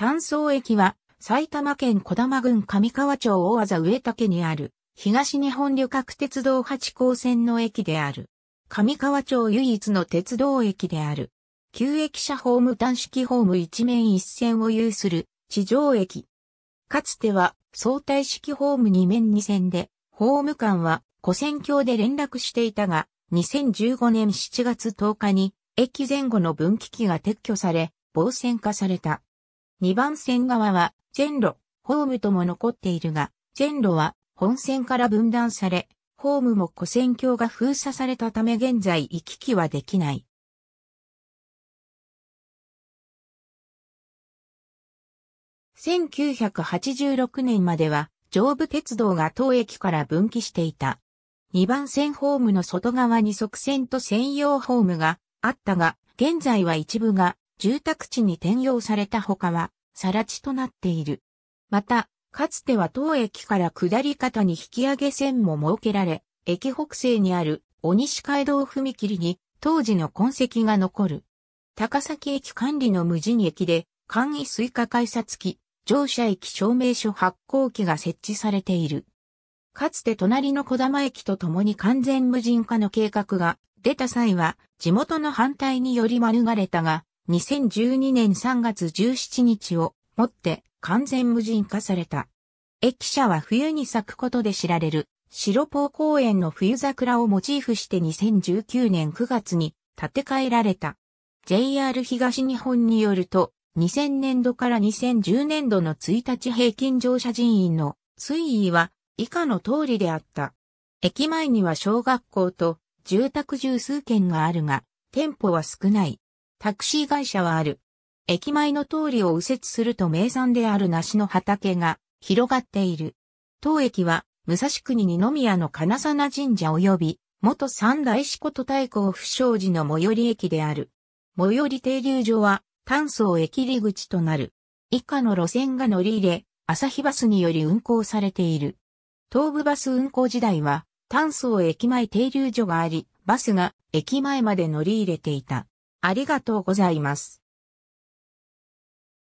炭相駅は埼玉県小玉郡上川町大技上竹にある東日本旅客鉄道八高線の駅である。上川町唯一の鉄道駅である。旧駅舎ホーム単式ホーム一面一線を有する地上駅。かつては相対式ホーム二面二線で、ホーム間は古線橋で連絡していたが、2015年7月10日に駅前後の分岐器が撤去され、防線化された。2番線側は全路、ホームとも残っているが、全路は本線から分断され、ホームも古線橋が封鎖されたため現在行き来はできない。1986年までは上部鉄道が当駅から分岐していた。2番線ホームの外側に側線と専用ホームがあったが、現在は一部が住宅地に転用された他は更地となっている。また、かつては当駅から下り方に引き上げ線も設けられ、駅北西にある小西街道踏切に当時の痕跡が残る。高崎駅管理の無人駅で、簡易追加改札機、乗車駅証明書発行機が設置されている。かつて隣の小玉駅と共に完全無人化の計画が出た際は地元の反対により免れたが、2012年3月17日をもって完全無人化された。駅舎は冬に咲くことで知られる、白ポ公園の冬桜をモチーフして2019年9月に建て替えられた。JR 東日本によると、2000年度から2010年度の1日平均乗車人員の推移は以下の通りであった。駅前には小学校と住宅十数軒があるが、店舗は少ない。タクシー会社はある。駅前の通りを右折すると名産である梨の畑が広がっている。当駅は、武蔵国二宮の金沢神社及び、元三大四古都大公不祥寺の最寄り駅である。最寄り停留所は、炭素駅入口となる。以下の路線が乗り入れ、朝日バスにより運行されている。東武バス運行時代は、炭素駅前停留所があり、バスが駅前まで乗り入れていた。ありがとうございます。